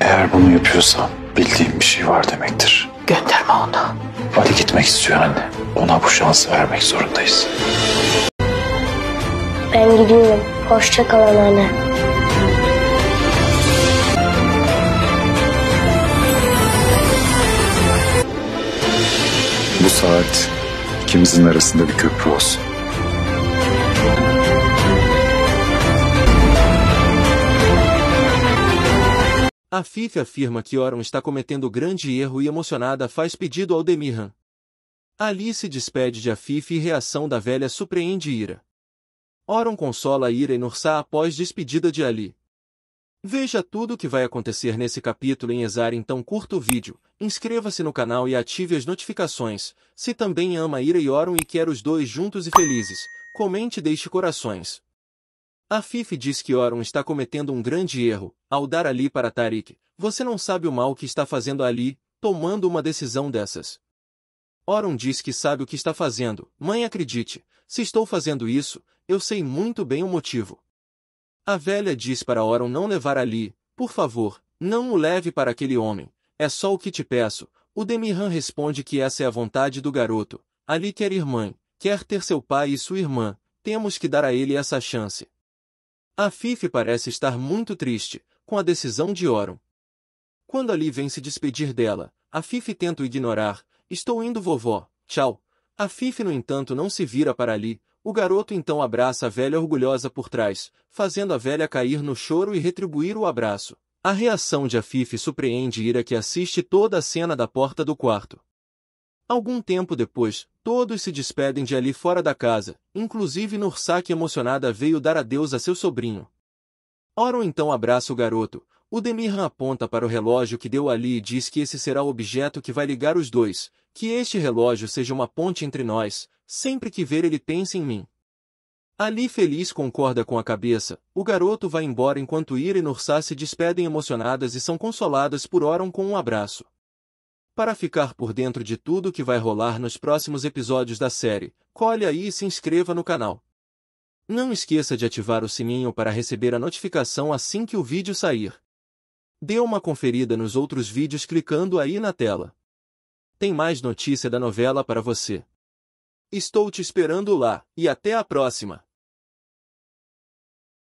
Eğer bunu yapıyorsa bildiğim bir şey var demektir. Gönderme onu. Ali gitmek istiyor anne. Ona bu şansı vermek zorundayız. Ben gidiyorum. Hoşça kalın anne. Bu saat ikimizin arasında bir köprü olsun. A FIFA afirma que Oron está cometendo grande erro e emocionada faz pedido ao Demirhan. Ali se despede de Afif e reação da velha surpreende Ira. Oron consola Ira e Nursá após despedida de Ali. Veja tudo o que vai acontecer nesse capítulo em Exar em tão curto vídeo, inscreva-se no canal e ative as notificações, se também ama Ira e Oron e quer os dois juntos e felizes, comente e deixe corações. A Fifi diz que Oron está cometendo um grande erro, ao dar Ali para Tarik. Você não sabe o mal que está fazendo Ali, tomando uma decisão dessas. Oron diz que sabe o que está fazendo. Mãe, acredite, se estou fazendo isso, eu sei muito bem o motivo. A velha diz para Oron não levar Ali, por favor, não o leve para aquele homem, é só o que te peço. O Demirhan responde que essa é a vontade do garoto. Ali quer irmã, quer ter seu pai e sua irmã, temos que dar a ele essa chance. A FIF parece estar muito triste com a decisão de Oron. Quando Ali vem se despedir dela, a FIF tenta ignorar. Estou indo, vovó. Tchau. A FIF, no entanto, não se vira para Ali. O garoto então abraça a velha orgulhosa por trás, fazendo a velha cair no choro e retribuir o abraço. A reação de Afif surpreende Ira que assiste toda a cena da porta do quarto. Algum tempo depois, todos se despedem de ali fora da casa, inclusive Nursak emocionada veio dar adeus a seu sobrinho. Oron então abraça o garoto, o Demirhan aponta para o relógio que deu ali e diz que esse será o objeto que vai ligar os dois, que este relógio seja uma ponte entre nós, sempre que ver ele pense em mim. Ali feliz concorda com a cabeça, o garoto vai embora enquanto Ira e Nursá se despedem emocionadas e são consoladas por Oron com um abraço. Para ficar por dentro de tudo que vai rolar nos próximos episódios da série, colhe aí e se inscreva no canal. Não esqueça de ativar o sininho para receber a notificação assim que o vídeo sair. Dê uma conferida nos outros vídeos clicando aí na tela. Tem mais notícia da novela para você. Estou te esperando lá, e até a próxima!